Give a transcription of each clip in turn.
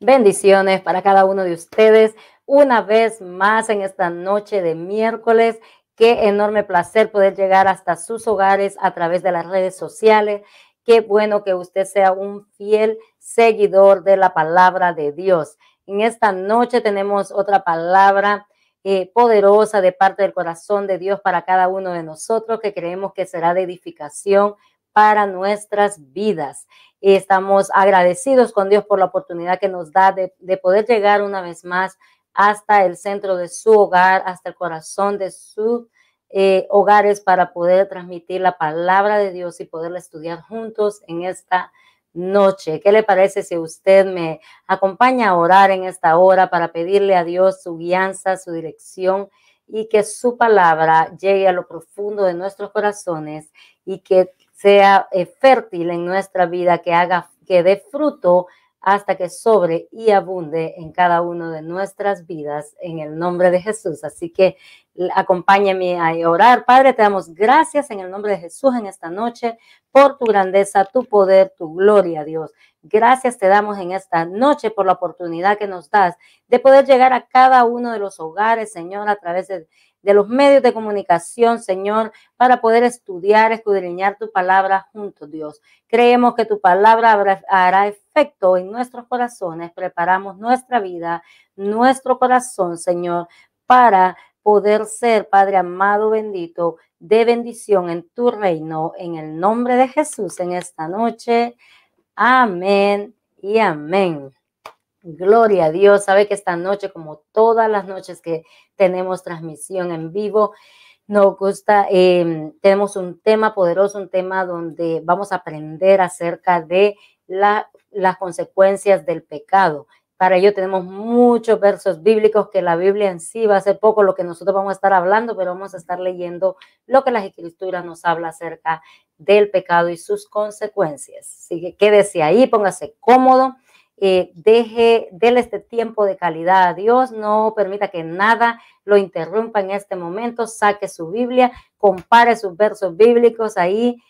Bendiciones para cada uno de ustedes. Una vez más en esta noche de miércoles. Qué enorme placer poder llegar hasta sus hogares a través de las redes sociales. Qué bueno que usted sea un fiel seguidor de la palabra de Dios. En esta noche tenemos otra palabra eh, poderosa de parte del corazón de Dios para cada uno de nosotros que creemos que será de edificación para nuestras vidas. Estamos agradecidos con Dios por la oportunidad que nos da de, poder llegar una vez más hasta el centro de su hogar, hasta el corazón de sus eh, hogares para poder transmitir la palabra de Dios y poderla estudiar juntos en esta noche. ¿Qué le parece si usted me acompaña a orar en esta hora para pedirle a Dios su guianza, su dirección y que su palabra llegue a lo profundo de nuestros corazones y que sea eh, fértil en nuestra vida, que haga, que dé fruto hasta que sobre y abunde en cada una de nuestras vidas en el nombre de Jesús. Así que acompáñame a orar. Padre, te damos gracias en el nombre de Jesús en esta noche por tu grandeza, tu poder, tu gloria, Dios. Gracias te damos en esta noche por la oportunidad que nos das de poder llegar a cada uno de los hogares, Señor, a través de de los medios de comunicación, Señor, para poder estudiar, escudriñar tu palabra junto, Dios. Creemos que tu palabra hará efecto en nuestros corazones. Preparamos nuestra vida, nuestro corazón, Señor, para poder ser, Padre amado, bendito, de bendición en tu reino, en el nombre de Jesús en esta noche. Amén y amén. Gloria a Dios. Sabe que esta noche, como todas las noches que tenemos transmisión en vivo, nos gusta, em, tenemos un tema poderoso, un tema donde vamos a aprender acerca de las consecuencias del pecado. Para ello tenemos muchos versos bíblicos que la Biblia en sí va a ser poco lo que nosotros vamos a estar hablando, pero vamos a estar leyendo lo que las escrituras nos habla acerca del pecado y sus consecuencias. Así que quédese ahí, póngase cómodo eh, deje, déle este tiempo de calidad a Dios, no permita que nada lo interrumpa en este momento, saque su Biblia, compare sus versos bíblicos ahí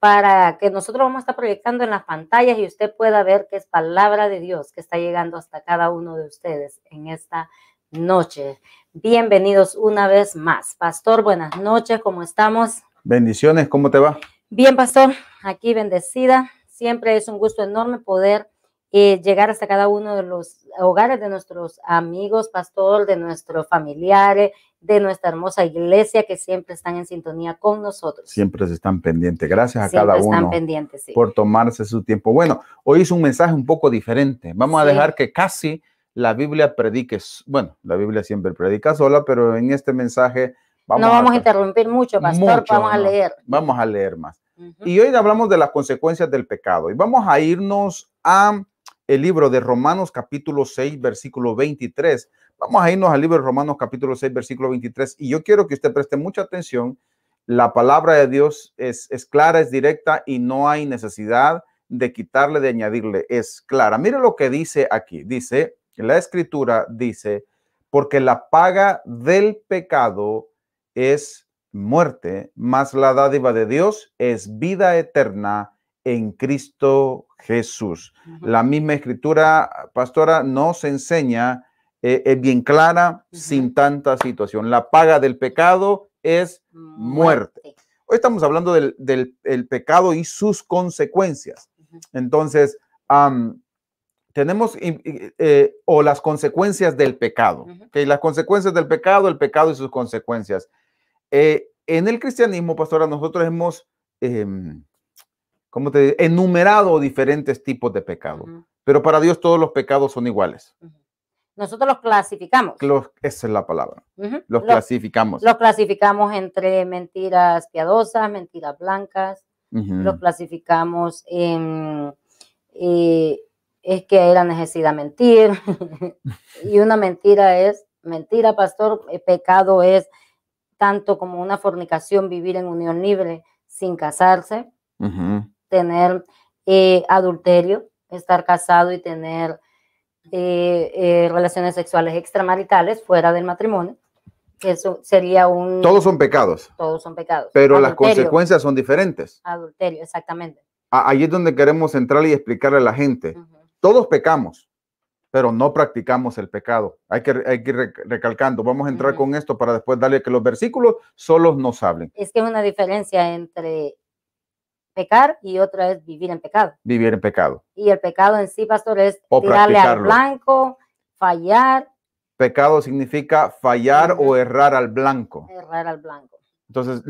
para que nosotros vamos a estar proyectando en las pantallas y usted pueda ver que es palabra de Dios que está llegando hasta cada uno de ustedes en esta noche. Bienvenidos una vez más. Pastor, buenas noches, ¿cómo estamos? Bendiciones, ¿cómo te va? Bien, pastor, aquí bendecida. Siempre es un gusto enorme poder eh, llegar hasta cada uno de los hogares de nuestros amigos, pastor, de nuestros familiares, de nuestra hermosa iglesia que siempre están en sintonía con nosotros. Siempre se están pendientes. Gracias a cada uno pendientes, por tomarse su tiempo. Bueno, hoy es un mensaje un poco diferente. Vamos a dejar que casi la Biblia predique. Bueno, la Biblia siempre predica sola, pero en este mensaje vamos No vamos a, interrumpir mucho, pastor, vamos a leer. Vamos a leer más. Y hoy hablamos de las consecuencias del pecado y vamos a irnos a el libro de Romanos capítulo 6, versículo 23. Vamos a irnos al libro de Romanos capítulo 6, versículo 23. Y yo quiero que usted preste mucha atención. La palabra de Dios es, clara, es directa y no hay necesidad de quitarle, de añadirle. Es clara. Mire lo que dice aquí. Dice, la escritura dice, porque la paga del pecado es muerte, más la dádiva de Dios es vida eterna en Cristo Jesús. La misma escritura, pastora, nos enseña, eh, es bien clara, sin tanta situación. La paga del pecado es muerte. Hoy estamos hablando del, pecado y sus consecuencias. Entonces, tenemos eh, o las consecuencias del pecado. que Las consecuencias del pecado, el pecado y sus consecuencias. Eh, en el cristianismo, pastora, nosotros hemos em, ¿Cómo te digo? enumerado diferentes tipos de pecado. Pero para Dios todos los pecados son iguales. Nosotros los clasificamos. esa es la palabra. los, clasificamos. Los clasificamos entre mentiras piadosas, mentiras blancas. Los clasificamos en... Eh, es que era necesidad mentir. y una mentira es mentira, pastor. El eh, pecado es tanto como una fornicación, vivir en unión libre sin casarse tener eh, adulterio, estar casado y tener eh, eh, relaciones sexuales extramaritales fuera del matrimonio. Eso sería un... Todos son pecados. Todos son pecados. Pero las consecuencias son diferentes. Adulterio, exactamente. Ahí es donde queremos entrar y explicarle a la gente. Todos pecamos, pero no practicamos el pecado. Hay que, ir recalcando. Vamos a entrar con esto para después darle que los versículos solos nos hablen. Es que es una diferencia entre pecar y otra es vivir en pecado. Vivir en pecado. Y el pecado en sí, pastor, es tirarle al blanco, fallar. Pecado significa fallar o errar al blanco. Errar al blanco. Entonces,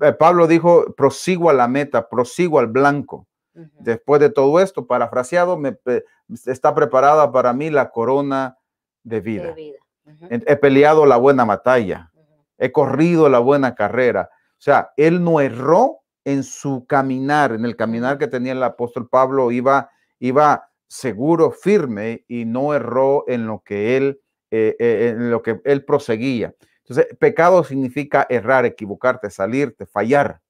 eh, Pablo dijo, prosigo a la meta, prosigo al blanco. Después de todo esto, parafraseado, está preparada para mí la corona de vida. He peleado la buena batalla, he corrido la buena carrera. O sea, él no erró en su caminar, en el caminar que tenía el apóstol Pablo, iba, iba seguro, firme y no erró en lo que él, eh, eh, en lo que él proseguía. Entonces, pecado significa errar, equivocarte, salirte, fallar.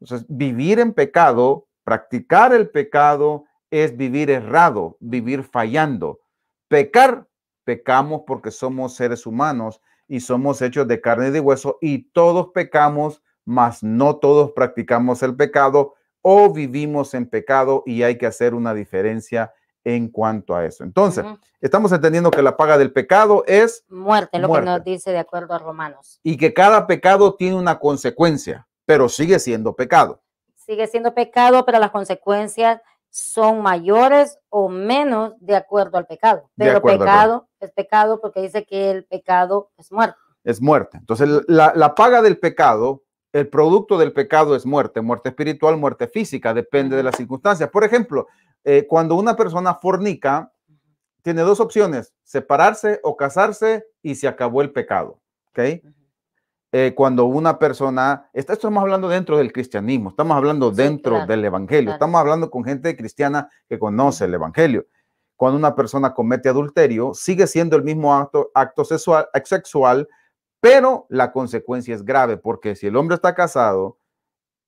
Entonces, vivir en pecado, practicar el pecado es vivir errado, vivir fallando. Pecar, pecamos porque somos seres humanos y somos hechos de carne y de hueso y todos pecamos mas no todos practicamos el pecado o vivimos en pecado y hay que hacer una diferencia en cuanto a eso. Entonces, estamos entendiendo que la paga del pecado es muerte, lo que nos dice de acuerdo a Romanos. Y que cada pecado tiene una consecuencia, pero sigue siendo pecado. Sigue siendo pecado, pero las consecuencias son mayores o menos de acuerdo al pecado. Pero pecado es pecado porque dice que el pecado es muerte. Es muerte. Entonces, la, la paga del pecado el producto del pecado es muerte, muerte espiritual, muerte física, depende de las circunstancias. Por ejemplo, eh, cuando una persona fornica, tiene dos opciones, separarse o casarse y se acabó el pecado. ¿okay? Eh, cuando una persona, estamos hablando dentro del cristianismo, estamos hablando dentro del evangelio, estamos hablando con gente cristiana que conoce el evangelio. Cuando una persona comete adulterio, sigue siendo el mismo acto, sexual, sexual pero la consecuencia es grave porque si el hombre está casado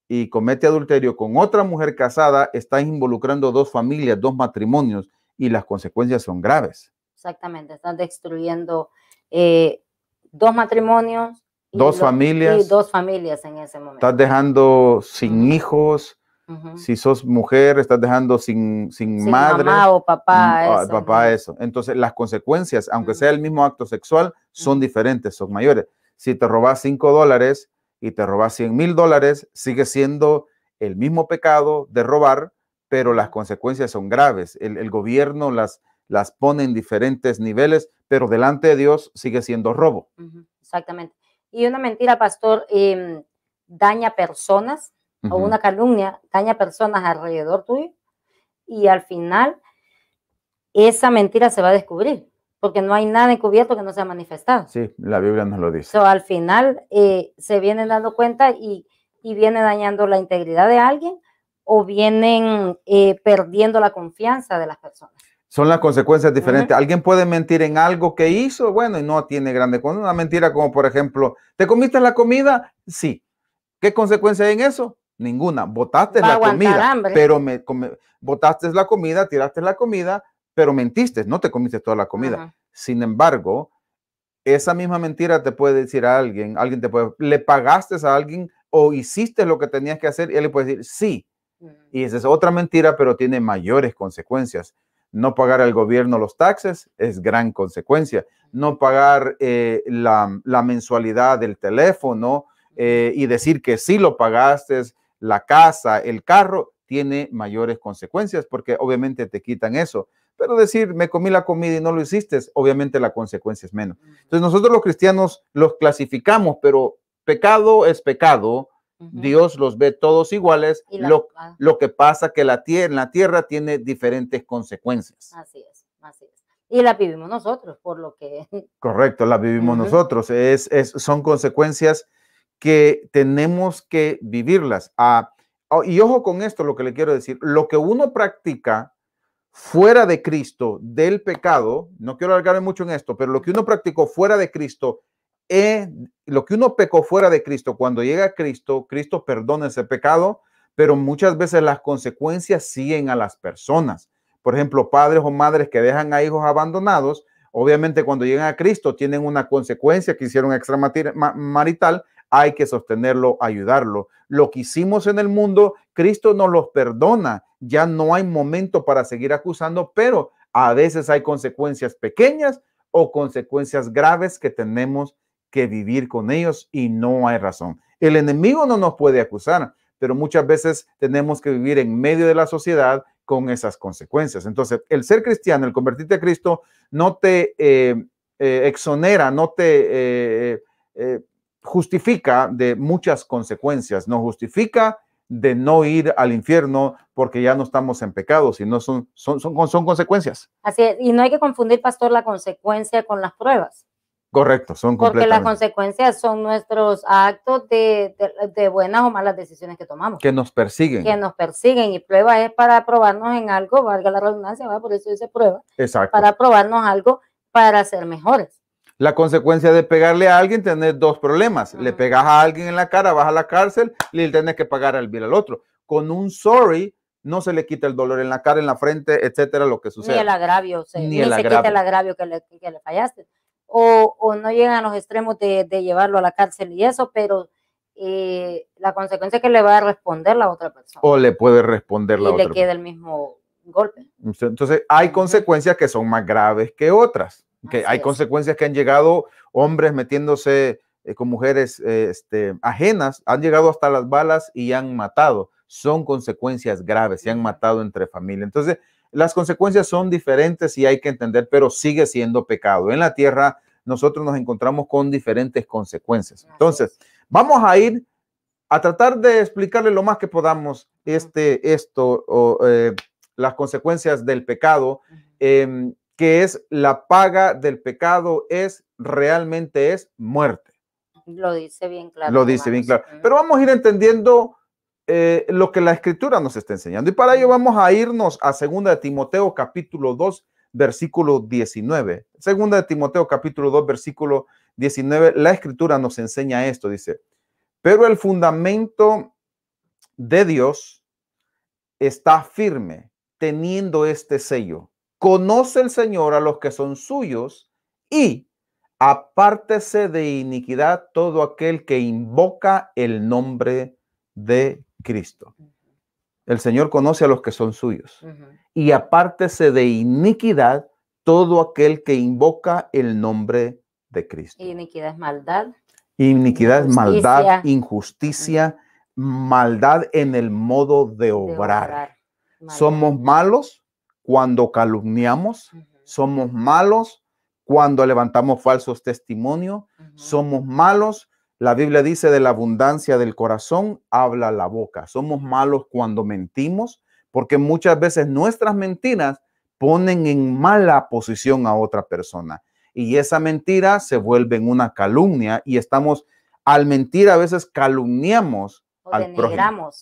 y comete adulterio con otra mujer casada, está involucrando dos familias, dos matrimonios y las consecuencias son graves. Exactamente, están destruyendo eh, dos matrimonios. dos familias. Y dos familias en ese momento. Estás dejando sin hijos, si sos mujer, estás dejando sin, sin, madre. Mamá o papá. Mm, ah, eso, papá, eso. Entonces, las consecuencias, aunque sea el mismo acto sexual, son diferentes, son mayores. Si te robas 5 dólares y te robas 100 mil dólares, sigue siendo el mismo pecado de robar, pero las consecuencias son graves. El, gobierno las, las pone en diferentes niveles, pero delante de Dios sigue siendo robo. Exactamente. Y una mentira, pastor, em, daña personas o una calumnia daña personas alrededor tuyo y al final esa mentira se va a descubrir, porque no hay nada encubierto que no sea manifestado. Sí, la Biblia nos lo dice. al final eh, se vienen dando cuenta y, y, viene dañando la integridad de alguien o vienen eh, perdiendo la confianza de las personas. Son las consecuencias diferentes. Alguien puede mentir en algo que hizo, bueno, y no tiene grande. con una mentira como, por ejemplo, ¿te comiste la comida? Sí. ¿Qué consecuencia hay en eso? Ninguna. Botaste la comida, pero me, botaste la comida, tiraste la comida, pero mentiste, no te comiste toda la comida. Sin embargo, esa misma mentira te puede decir a alguien, alguien te puede, le pagaste a alguien o hiciste lo que tenías que hacer y él le puede decir sí. Mm. Y esa es otra mentira, pero tiene mayores consecuencias. No pagar al gobierno los taxes es gran consecuencia. No pagar eh, la, mensualidad del teléfono, eh, y decir que sí lo pagaste, la casa, el carro, tiene mayores consecuencias porque obviamente te quitan eso. Pero decir, me comí la comida y no lo hiciste, obviamente la consecuencia es menos. Entonces nosotros los cristianos los clasificamos, pero pecado es pecado, Dios los ve todos iguales. Ah. lo, que pasa que la tierra, tiene diferentes consecuencias. Así es, así es. Y la vivimos nosotros, por lo que. Correcto, la vivimos nosotros. Es, es, son consecuencias que tenemos que vivirlas. Ah, oh, y ojo con esto, lo que le quiero decir, lo que uno practica fuera de Cristo del pecado, no quiero alargarme mucho en esto, pero lo que uno practicó fuera de Cristo, eh, lo que uno pecó fuera de Cristo, cuando llega a Cristo, Cristo perdona ese pecado, pero muchas veces las consecuencias siguen a las personas. Por ejemplo, padres o madres que dejan a hijos abandonados, obviamente cuando llegan a Cristo tienen una consecuencia que hicieron extramarital, hay que sostenerlo, ayudarlo. Lo que hicimos en el mundo, Cristo nos los perdona. Ya no hay momento para seguir acusando, pero a veces hay consecuencias pequeñas o consecuencias graves que tenemos que vivir con ellos y no hay razón. El enemigo no nos puede acusar, pero muchas veces tenemos que vivir en medio de la sociedad con esas consecuencias. Entonces, el ser cristiano, el convertirte a Cristo, no te eh, eh, exonera, no te... Eh, justifica de muchas consecuencias, no justifica de no ir al infierno porque ya no estamos en pecado, sino son, son, son, consecuencias. Así es, y no hay que confundir, pastor, la consecuencia con las pruebas. Correcto, son Porque las consecuencias son nuestros actos de, buenas o malas decisiones que tomamos. Que nos persiguen. Que nos persiguen. Y prueba es para probarnos en algo, valga la redundancia, por eso dice prueba. Para probarnos algo para ser mejores. La consecuencia de pegarle a alguien, tener dos problemas. Le pegas a alguien en la cara, vas a la cárcel, y le tiene que pagar al bien al otro. Con un sorry, no se le quita el dolor en la cara, en la frente, etcétera, lo que sucede. Ni el agravio, ni, se quita el agravio que le, fallaste. O, o, no llegan a los extremos de, llevarlo a la cárcel y eso, pero eh, la consecuencia es que le va a responder la otra persona. O le puede responder la otra. Y le queda el mismo golpe. Entonces, hay consecuencias que son más graves que otras que hay consecuencias que han llegado hombres metiéndose eh, con mujeres eh, este, ajenas, han llegado hasta las balas y han matado. Son consecuencias graves, se han matado entre familia. Entonces, las consecuencias son diferentes y hay que entender, pero sigue siendo pecado. En la tierra nosotros nos encontramos con diferentes consecuencias. Entonces, vamos a ir a tratar de explicarle lo más que podamos este, esto, o, eh, las consecuencias del pecado. Eh, que es la paga del pecado es realmente es muerte. Lo dice bien claro. Lo dice bien claro. Pero vamos a ir entendiendo eh, lo que la escritura nos está enseñando. Y para ello vamos a irnos a 2 de Timoteo capítulo 2, versículo 19. 2 de Timoteo capítulo 2, versículo 19. La escritura nos enseña esto, dice, pero el fundamento de Dios está firme teniendo este sello Conoce el Señor a los que son suyos y apártese de iniquidad todo aquel que invoca el nombre de Cristo. El Señor conoce a los que son suyos. Y apártese de iniquidad todo aquel que invoca el nombre de Cristo. iniquidad es maldad. Iniquidad es maldad, injusticia, maldad en el modo De obrar. Somos malos, cuando calumniamos, somos malos cuando levantamos falsos testimonios, somos malos. La Biblia dice de la abundancia del corazón habla la boca. Somos malos cuando mentimos, porque muchas veces nuestras mentiras ponen en mala posición a otra persona. Y esa mentira se vuelve en una calumnia y estamos, al mentir a veces calumniamos o al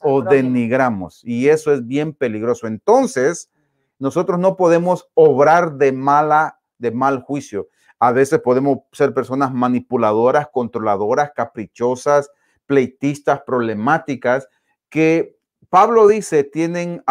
o denigramos. Y eso es bien peligroso. Entonces, nosotros no podemos obrar de mala, de mal juicio. A veces podemos ser personas manipuladoras, controladoras, caprichosas, pleitistas, problemáticas, que Pablo dice tienen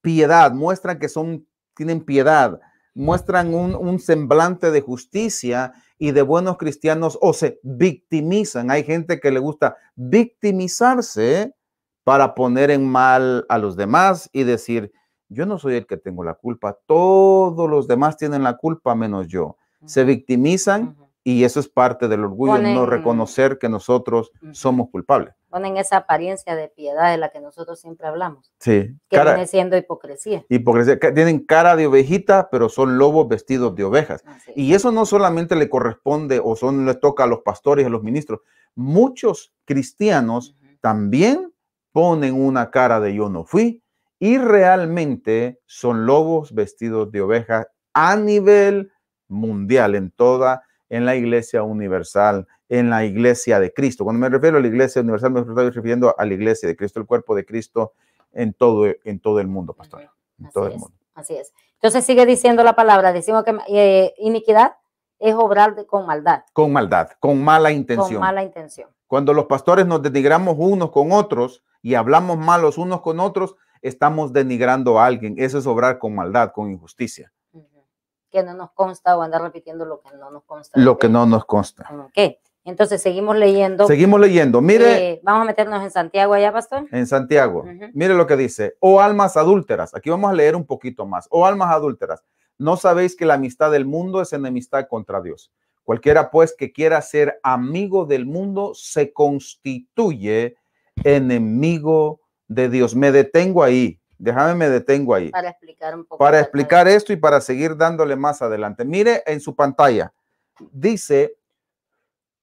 piedad, muestran que son, tienen piedad, muestran un, un, semblante de justicia y de buenos cristianos o se victimizan. Hay gente que le gusta victimizarse para poner en mal a los demás y decir, yo no soy el que tengo la culpa. Todos los demás tienen la culpa menos yo. Se victimizan y eso es parte del orgullo, no reconocer que nosotros somos culpables. Ponen esa apariencia de piedad de la que nosotros siempre hablamos. Sí. Que viene siendo hipocresía. Hipocresía. Tienen cara de ovejita, pero son lobos vestidos de ovejas. Y eso no solamente le corresponde o son, le toca a los pastores, a los ministros. Muchos cristianos también ponen una cara de yo no fui, y realmente son lobos vestidos de ovejas a nivel mundial, en toda, en la iglesia universal, en la iglesia de Cristo. Cuando me refiero a la iglesia universal, me estoy refiriendo a la iglesia de Cristo, el cuerpo de Cristo en todo, en todo el mundo, pastor. así todo es, el mundo. Así es. Entonces sigue diciendo la palabra, decimos que eh, iniquidad es obrar con maldad. Con maldad, con mala intención. Con mala intención. Cuando los pastores nos denigramos unos con otros y hablamos malos unos con otros, estamos denigrando a alguien. Eso es obrar con maldad, con injusticia. Que no nos consta o andar repitiendo lo que no nos consta. Lo que no nos consta. Ok. Entonces seguimos leyendo. Seguimos leyendo. Mire. vamos a meternos en Santiago allá, pastor. En Santiago. Mire lo que dice. O oh, almas adúlteras. Aquí vamos a leer un poquito más. O oh, almas adúlteras. No sabéis que la amistad del mundo es enemistad contra Dios. Cualquiera pues que quiera ser amigo del mundo se constituye enemigo de Dios. Me detengo ahí. Déjame, me detengo ahí. Para explicar un poco. Para explicar esto y para seguir dándole más adelante. Mire en su pantalla. Dice,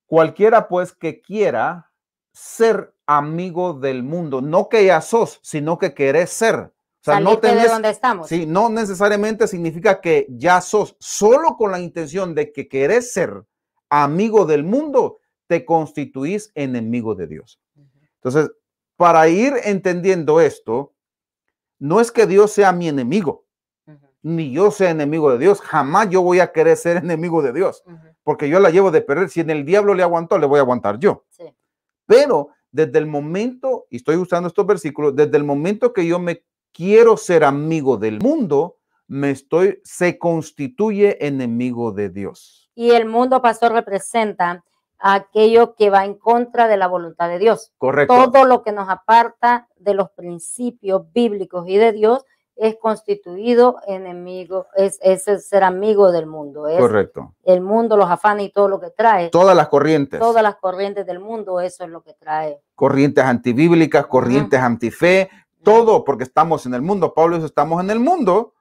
cualquiera pues que quiera ser amigo del mundo, no que ya sos, sino que querés ser. O sea, no tenés, no necesariamente significa que ya sos, solo con la intención de que querés ser amigo del mundo, te constituís enemigo de Dios. Entonces, para ir entendiendo esto, no es que Dios sea mi enemigo, ni yo sea enemigo de Dios. Jamás yo voy a querer ser enemigo de Dios, porque yo la llevo de perder. Si en el diablo le aguantó, le voy a aguantar yo. Pero desde el momento, y estoy usando estos versículos, desde el momento que yo me quiero ser amigo del mundo, me estoy, se constituye enemigo de Dios. Y el mundo, pastor, representa aquello que va en contra de la voluntad de Dios. Correcto. Todo lo que nos aparta de los principios bíblicos y de Dios es constituido enemigo, es, es ser amigo del mundo. Es Correcto. El mundo, los afanes y todo lo que trae. Todas las corrientes. Todas las corrientes del mundo, eso es lo que trae. Corrientes antibíblicas, corrientes anti todo, porque estamos en el mundo. Pablo dice, estamos en el mundo,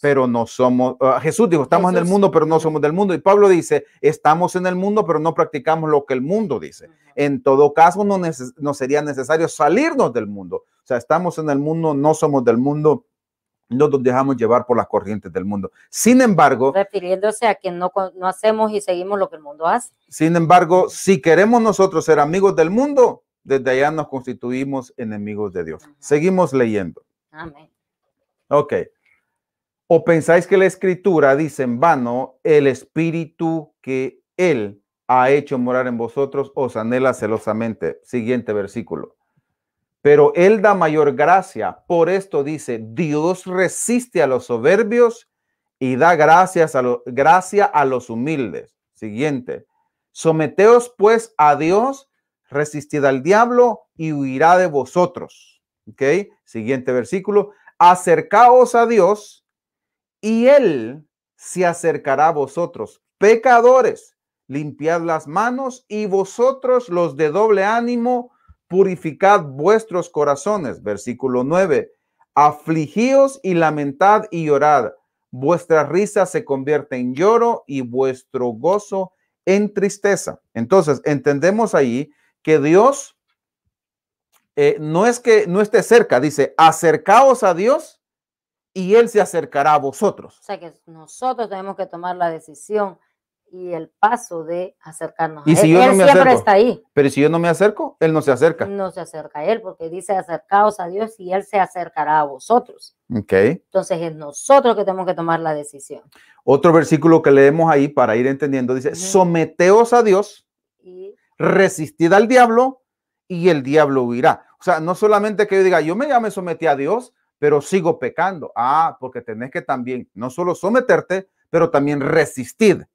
pero no somos. Ah, Jesús dijo, estamos en el mundo, pero no somos del mundo. Y Pablo dice, estamos en el mundo, pero no practicamos lo que el mundo dice. En todo caso, no, no sería necesario salirnos del mundo. O sea, estamos en el mundo, no somos del mundo no nos dejamos llevar por las corrientes del mundo. Sin embargo, refiriéndose a que no, no hacemos y seguimos lo que el mundo hace. Sin embargo, si queremos nosotros ser amigos del mundo, desde allá nos constituimos enemigos de Dios. Seguimos leyendo. Amén. Ok. ¿O pensáis que la escritura dice en vano, el espíritu que él ha hecho morar en vosotros os anhela celosamente? Siguiente versículo. Pero él da mayor gracia. Por esto dice, Dios resiste a los soberbios y da gracias a gracia a los humildes. Siguiente. Someteos pues a Dios resistid al diablo y huirá de vosotros. ¿Ok? Siguiente versículo. Acercaos a Dios y Él se acercará a vosotros. Pecadores, limpiad las manos y vosotros los de doble ánimo, purificad vuestros corazones. Versículo 9. Afligíos y lamentad y llorad. Vuestra risa se convierte en lloro y vuestro gozo en tristeza. Entonces, entendemos ahí que Dios eh, no es que no esté cerca, dice, acercaos a Dios y Él se acercará a vosotros. O sea que nosotros tenemos que tomar la decisión y el paso de acercarnos. Y si él, yo no él siempre está ahí. Pero si yo no me acerco, él no se acerca. No se acerca a él, porque dice acercaos a Dios y él se acercará a vosotros. Ok. Entonces es nosotros que tenemos que tomar la decisión. Otro versículo que leemos ahí para ir entendiendo dice: someteos a Dios y resistid al diablo y el diablo huirá. O sea, no solamente que yo diga, yo me, ya me sometí a Dios, pero sigo pecando. Ah, porque tenés que también no solo someterte, pero también resistir.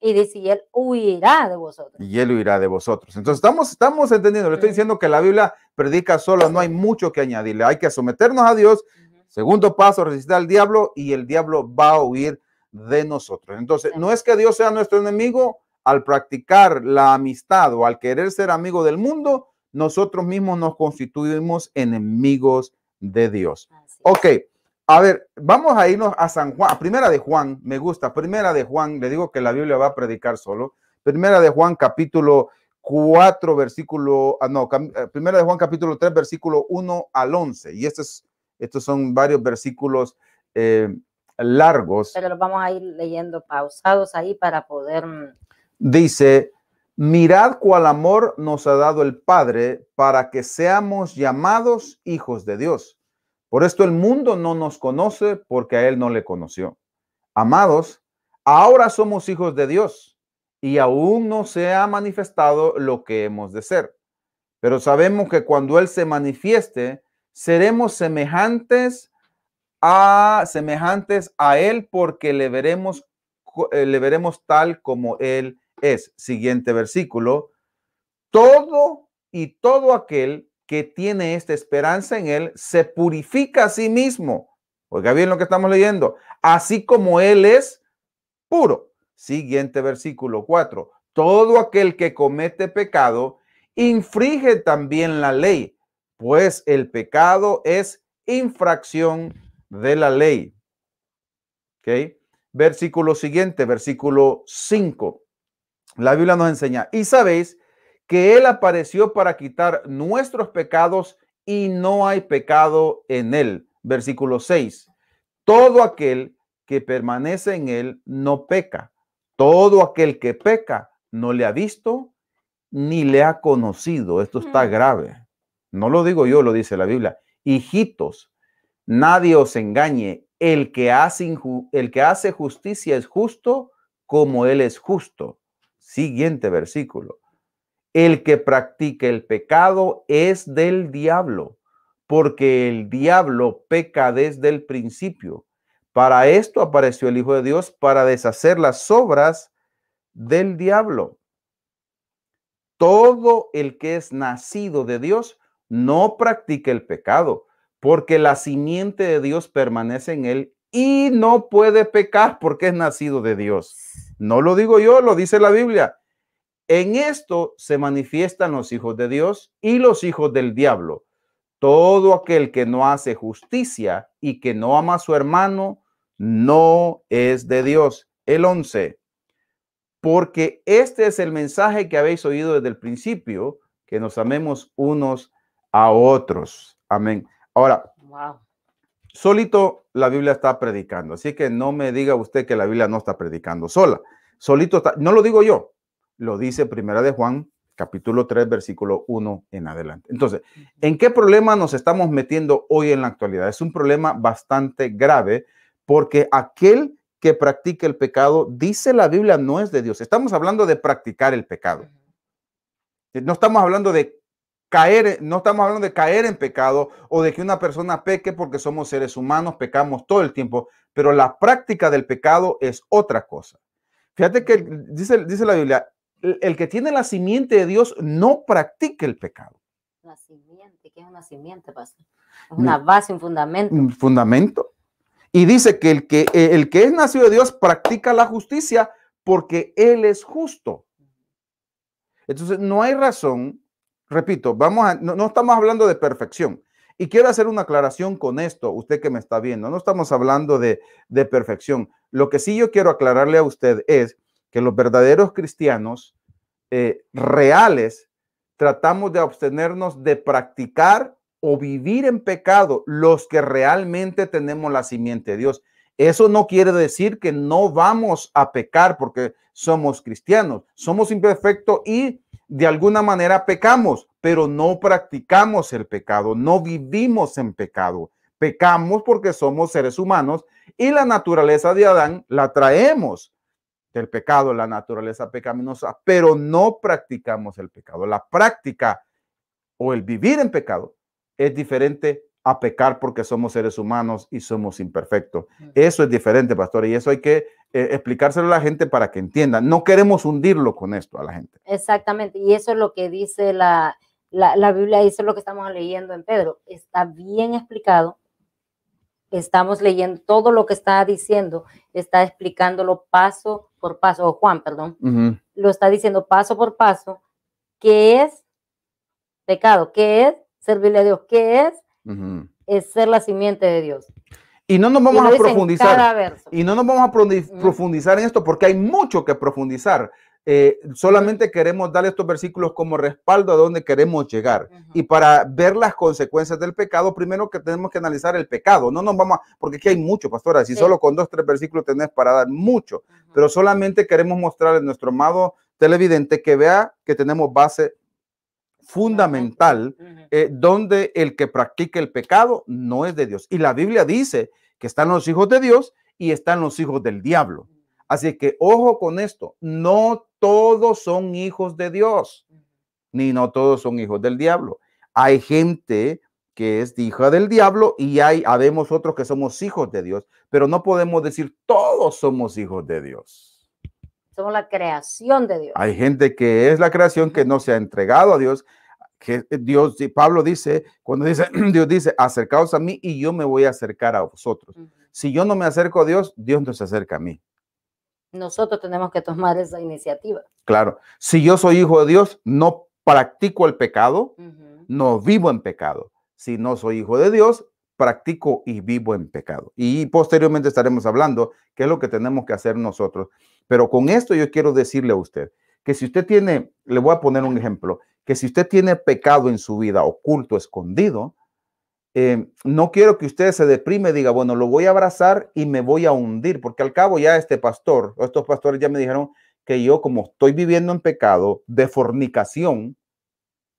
Y decir, y él huirá de vosotros. Y él huirá de vosotros. Entonces estamos, estamos entendiendo, le estoy diciendo que la Biblia predica solo, no hay mucho que añadirle, hay que someternos a Dios. Segundo paso, resistir al diablo y el diablo va a huir de nosotros. Entonces, no es que Dios sea nuestro enemigo, al practicar la amistad o al querer ser amigo del mundo, nosotros mismos nos constituimos enemigos de Dios. Ok, a ver, vamos a irnos a San Juan, a primera de Juan, me gusta, primera de Juan, le digo que la Biblia va a predicar solo, primera de Juan capítulo 4, versículo, ah, no, eh, primera de Juan capítulo 3, versículo 1 al 11, y estos, estos son varios versículos eh, largos. Pero los vamos a ir leyendo pausados ahí para poder mm, dice, mirad cuál amor nos ha dado el Padre para que seamos llamados hijos de Dios. Por esto el mundo no nos conoce porque a Él no le conoció. Amados, ahora somos hijos de Dios y aún no se ha manifestado lo que hemos de ser. Pero sabemos que cuando Él se manifieste, seremos semejantes a semejantes a él porque le veremos eh, le veremos tal como él es, siguiente versículo, todo y todo aquel que tiene esta esperanza en Él se purifica a sí mismo. Oiga bien lo que estamos leyendo. Así como Él es puro. Siguiente versículo 4. Todo aquel que comete pecado infringe también la ley, pues el pecado es infracción de la ley. ¿Ok? Versículo siguiente, versículo 5. La Biblia nos enseña, y sabéis que Él apareció para quitar nuestros pecados y no hay pecado en Él. Versículo 6. Todo aquel que permanece en Él no peca. Todo aquel que peca no le ha visto ni le ha conocido. Esto está grave. No lo digo yo, lo dice la Biblia. Hijitos, nadie os engañe. El que hace, el que hace justicia es justo como Él es justo. Siguiente versículo. El que practica el pecado es del diablo, porque el diablo peca desde el principio. Para esto apareció el Hijo de Dios, para deshacer las obras del diablo. Todo el que es nacido de Dios no practica el pecado, porque la simiente de Dios permanece en él y no puede pecar porque es nacido de Dios. No lo digo yo, lo dice la Biblia. En esto se manifiestan los hijos de Dios y los hijos del diablo. Todo aquel que no hace justicia y que no ama a su hermano, no es de Dios. El 11. Porque este es el mensaje que habéis oído desde el principio, que nos amemos unos a otros. Amén. Ahora, Solito la Biblia está predicando, así que no me diga usted que la Biblia no está predicando sola. Solito está, no lo digo yo, lo dice Primera de Juan, capítulo 3, versículo 1 en adelante. Entonces, ¿en qué problema nos estamos metiendo hoy en la actualidad? Es un problema bastante grave porque aquel que practica el pecado, dice la Biblia, no es de Dios. Estamos hablando de practicar el pecado. No estamos hablando de caer, no estamos hablando de caer en pecado o de que una persona peque porque somos seres humanos, pecamos todo el tiempo, pero la práctica del pecado es otra cosa. Fíjate que dice, dice la Biblia, el, que tiene la simiente de Dios no practica el pecado. La simiente, ¿qué es una simiente, Es una mm. base, un fundamento. Un fundamento. Y dice que el que, eh, el que es nacido de Dios practica la justicia porque Él es justo. Entonces, no hay razón repito, vamos a, no, estamos hablando de perfección. Y quiero hacer una aclaración con esto, usted que me está viendo. No estamos hablando de, de perfección. Lo que sí yo quiero aclararle a usted es que los verdaderos cristianos eh, reales tratamos de abstenernos de practicar o vivir en pecado los que realmente tenemos la simiente de Dios. Eso no quiere decir que no vamos a pecar porque somos cristianos. Somos imperfectos y de alguna manera pecamos, pero no practicamos el pecado, no vivimos en pecado. Pecamos porque somos seres humanos y la naturaleza de Adán la traemos del pecado, la naturaleza pecaminosa, pero no practicamos el pecado. La práctica o el vivir en pecado es diferente a pecar porque somos seres humanos y somos imperfectos. Eso es diferente, pastor, y eso hay que eh, explicárselo a la gente para que entienda. No queremos hundirlo con esto a la gente. Exactamente, y eso es lo que dice la, la, la Biblia, eso es lo que estamos leyendo en Pedro. Está bien explicado, estamos leyendo todo lo que está diciendo, está explicándolo paso por paso, Juan, perdón, lo está diciendo paso por paso, qué es pecado, qué es servirle a Dios, qué es, es ser la simiente de Dios. Y no nos vamos a profundizar. Y no nos vamos a profundizar en esto porque hay mucho que profundizar. Eh, solamente queremos dar estos versículos como respaldo a donde queremos llegar. Y para ver las consecuencias del pecado, primero que tenemos que analizar el pecado. No nos vamos a, porque aquí hay mucho, pastora, si solo con dos, tres versículos tenés para dar mucho, pero solamente queremos mostrar a nuestro amado televidente que vea que tenemos base fundamental eh, donde el que practica el pecado no es de Dios. Y la Biblia dice que están los hijos de Dios y están los hijos del diablo. Así que ojo con esto, no todos son hijos de Dios, ni no todos son hijos del diablo. Hay gente que es hija del diablo y hay, habemos otros que somos hijos de Dios, pero no podemos decir todos somos hijos de Dios. Somos la creación de Dios. Hay gente que es la creación que no se ha entregado a Dios, que Dios, Pablo dice, cuando dice, Dios dice, acercaos a mí y yo me voy a acercar a vosotros. Si yo no me acerco a Dios, Dios no se acerca a mí. Nosotros tenemos que tomar esa iniciativa. Claro, si yo soy hijo de Dios, no practico el pecado, no vivo en pecado. Si no soy hijo de Dios, practico y vivo en pecado. Y posteriormente estaremos hablando qué es lo que tenemos que hacer nosotros. Pero con esto yo quiero decirle a usted que si usted tiene, le voy a poner un ejemplo, que si usted tiene pecado en su vida oculto, escondido, em, no quiero que usted se deprime y diga, bueno, lo voy a abrazar y me voy a hundir, porque al cabo ya este pastor o estos pastores ya me dijeron que yo como estoy viviendo en pecado de fornicación,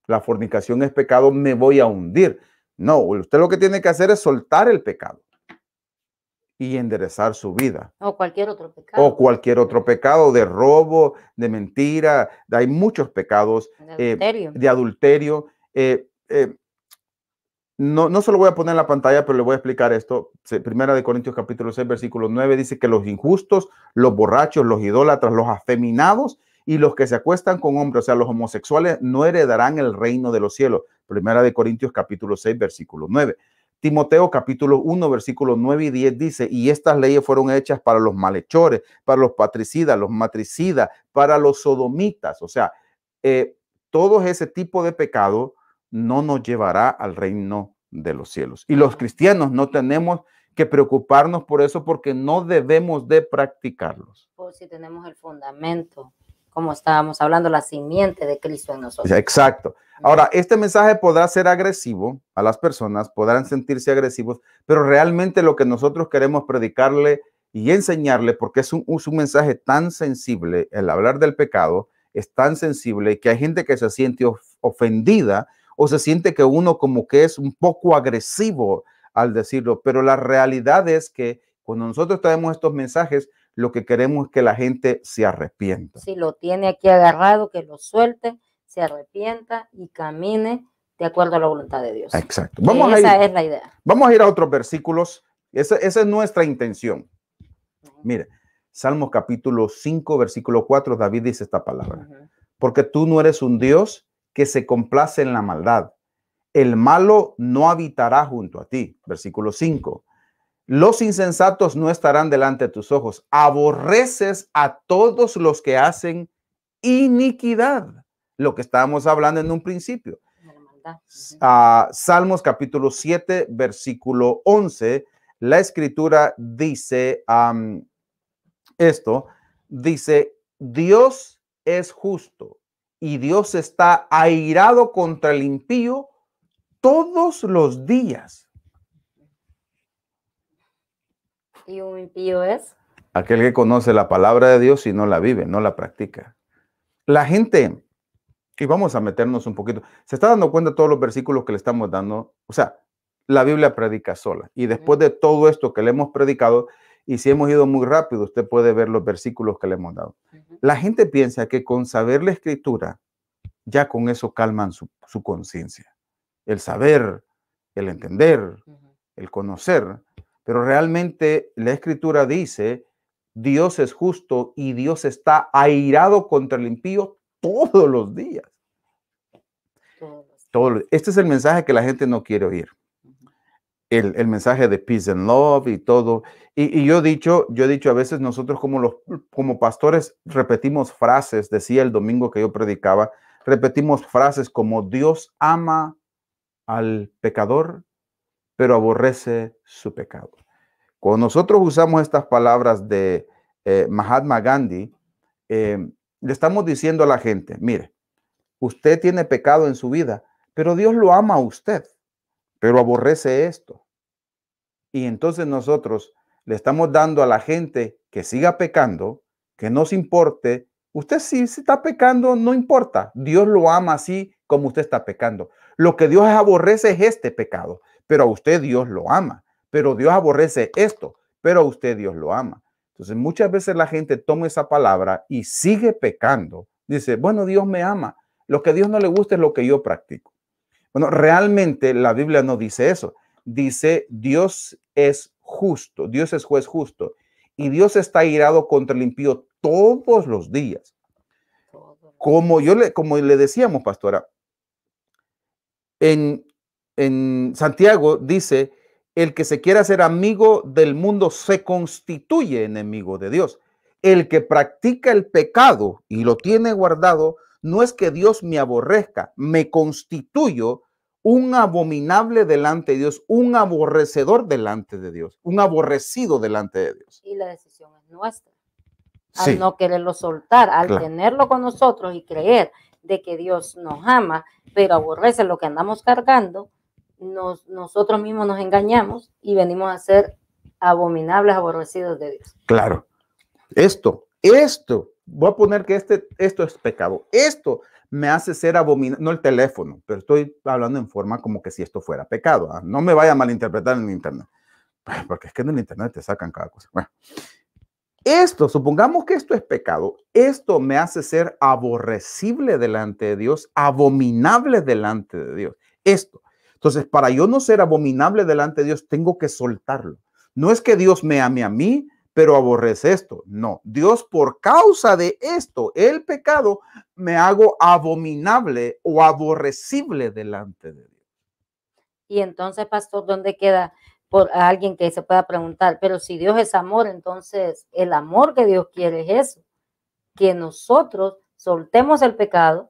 la fornicación es pecado, me voy a hundir. No, usted lo que tiene que hacer es soltar el pecado y enderezar su vida. O cualquier otro pecado. O cualquier otro pecado de robo, de mentira. Hay muchos pecados. De eh, adulterio. Eh, eh, no, no se lo voy a poner en la pantalla, pero le voy a explicar esto. Primera de Corintios capítulo 6, versículo 9 dice que los injustos, los borrachos, los idólatras, los afeminados y los que se acuestan con hombres, o sea, los homosexuales, no heredarán el reino de los cielos. Primera de Corintios capítulo 6, versículo 9. Timoteo capítulo 1, versículos 9 y 10 dice, y estas leyes fueron hechas para los malhechores, para los patricidas, los matricidas, para los sodomitas. O sea, eh, todo ese tipo de pecado no nos llevará al reino de los cielos. Y los cristianos no tenemos que preocuparnos por eso porque no debemos de practicarlos. Por si tenemos el fundamento como estábamos hablando, la simiente de Cristo en nosotros. Exacto. Ahora, este mensaje podrá ser agresivo a las personas, podrán sentirse agresivos, pero realmente lo que nosotros queremos predicarle y enseñarle, porque es un, mensaje tan sensible, el hablar del pecado es tan sensible que hay gente que se siente ofendida o se siente que uno como que es un poco agresivo al decirlo, pero la realidad es que cuando nosotros traemos estos mensajes, lo que queremos es que la gente se arrepienta. Si lo tiene aquí agarrado, que lo suelte, se arrepienta y camine de acuerdo a la voluntad de Dios. Exacto. Vamos a ir, es la idea. Vamos a ir a otros versículos. Esa, es nuestra intención. Mire, Salmos capítulo 5, versículo 4, David dice esta palabra. Porque tú no eres un Dios que se complace en la maldad. El malo no habitará junto a ti. Versículo 5 los insensatos no estarán delante de tus ojos. Aborreces a todos los que hacen iniquidad, lo que estábamos hablando en un principio. Ah, Salmos capítulo 7, versículo 11, la escritura dice esto, dice, Dios es justo y Dios está airado contra el impío todos los días Y un impío es. Aquel que conoce la palabra de Dios y no la vive, no la practica. La gente, y vamos a meternos un poquito, se está dando cuenta de todos los versículos que le estamos dando. O sea, la Biblia predica sola. Y después de todo esto que le hemos predicado, y si hemos ido muy rápido, usted puede ver los versículos que le hemos dado. La gente piensa que con saber la escritura, ya con eso calman su, su conciencia. El saber, el entender, el conocer, pero realmente la escritura dice, Dios es justo y Dios está airado contra el impío todos los días. este es el mensaje que la gente no quiere oír. El, mensaje de peace and love y todo. Y, y, yo he dicho, yo he dicho a veces nosotros como, los, como pastores repetimos frases, decía el domingo que yo predicaba, repetimos frases como Dios ama al pecador pero aborrece su pecado. Cuando nosotros usamos estas palabras de eh, Mahatma Gandhi, em, le estamos diciendo a la gente, mire, usted tiene pecado en su vida, pero Dios lo ama a usted, pero aborrece esto. Y entonces nosotros le estamos dando a la gente que siga pecando, que no se importe, usted sí se está pecando, no importa, Dios lo ama así como usted está pecando. Lo que Dios aborrece es este pecado pero a usted Dios lo ama, pero Dios aborrece esto, pero a usted Dios lo ama. Entonces muchas veces la gente toma esa palabra y sigue pecando. Dice, bueno, Dios me ama, lo que a Dios no le gusta es lo que yo practico. Bueno, realmente la Biblia no dice eso, dice Dios es justo, Dios es juez justo y Dios está irado contra el impío todos los días. Como yo le, como le decíamos, pastora, en en Santiago dice, el que se quiera hacer amigo del mundo se constituye enemigo de Dios. El que practica el pecado y lo tiene guardado, no es que Dios me aborrezca, me constituyo un abominable delante de Dios, un aborrecedor delante de Dios, un aborrecido delante de Dios. Y la decisión es nuestra. Al no quererlo soltar, al tenerlo con nosotros y creer de que Dios nos ama, pero aborrece lo que andamos cargando, nosotros mismos nos engañamos y venimos a ser abominables, aborrecidos de Dios. Claro. Esto, esto, voy a poner que este, esto es pecado. Esto me hace ser abominable, no el teléfono, pero estoy hablando en forma como que si esto fuera pecado. ¿ah? No me vaya a malinterpretar en internet, porque es que en el internet te sacan cada cosa. Bueno, esto, supongamos que esto es pecado, esto me hace ser aborrecible delante de Dios, abominable delante de Dios. Esto, entonces, para yo no ser abominable delante de Dios, tengo que soltarlo. No es que Dios me ame a mí, pero aborrece esto. No, Dios por causa de esto, el pecado, me hago abominable o aborrecible delante de Dios. Y entonces, pastor, ¿dónde queda por alguien que se pueda preguntar, pero si Dios es amor, entonces el amor que Dios quiere es eso, que nosotros soltemos el pecado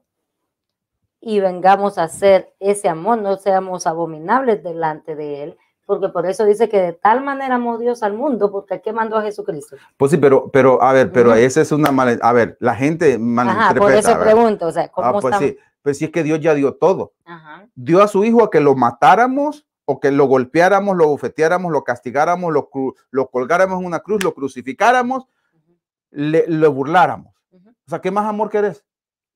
y vengamos a hacer ese amor, no seamos abominables delante de Él, porque por eso dice que de tal manera amó Dios al mundo, porque que mandó a Jesucristo? Pues sí, pero, pero a ver, pero esa es una mala, a ver, la gente malinterpreta. Ajá, por eso pregunto, o sea, ¿cómo ah, pues, sí, pues sí es que Dios ya dio todo. Ajá. Dio a su hijo a que lo matáramos o que lo golpeáramos, lo bufeteáramos, lo castigáramos, lo, colgáramos en una cruz, lo crucificáramos, le, lo burláramos. O sea, ¿qué más amor querés?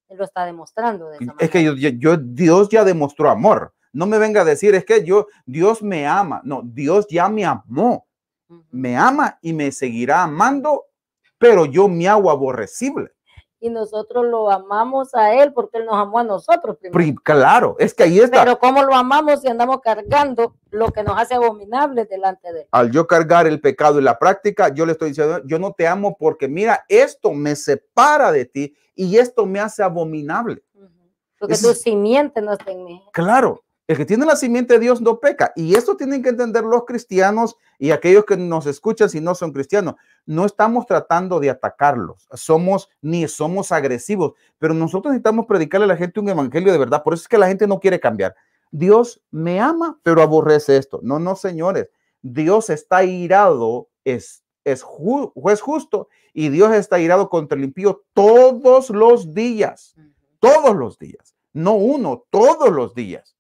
Él lo está demostrando. Es que yo, Dios ya demostró amor. No me venga a decir, es que yo, Dios me ama. No, Dios ya me amó. Me ama y me seguirá amando, pero yo me hago aborrecible y nosotros lo amamos a Él porque Él nos amó a nosotros primero. Claro, es que ahí está. Pero ¿cómo lo amamos si andamos cargando lo que nos hace abominable delante de Él? Al yo cargar el pecado y la práctica, yo le estoy diciendo, yo no te amo porque mira, esto me separa de ti y esto me hace abominable. Porque es, tu simiente no está en mí. Claro, el que tiene la simiente de Dios no peca. Y esto tienen que entender los cristianos y aquellos que nos escuchan si no son cristianos. No estamos tratando de atacarlos. Somos ni somos agresivos, pero nosotros necesitamos predicarle a la gente un evangelio de verdad. Por eso es que la gente no quiere cambiar. Dios me ama, pero aborrece esto. No, no, señores. Dios está irado, es, es justo, y Dios está irado contra el impío todos los días. Todos los días. No uno, todos los días.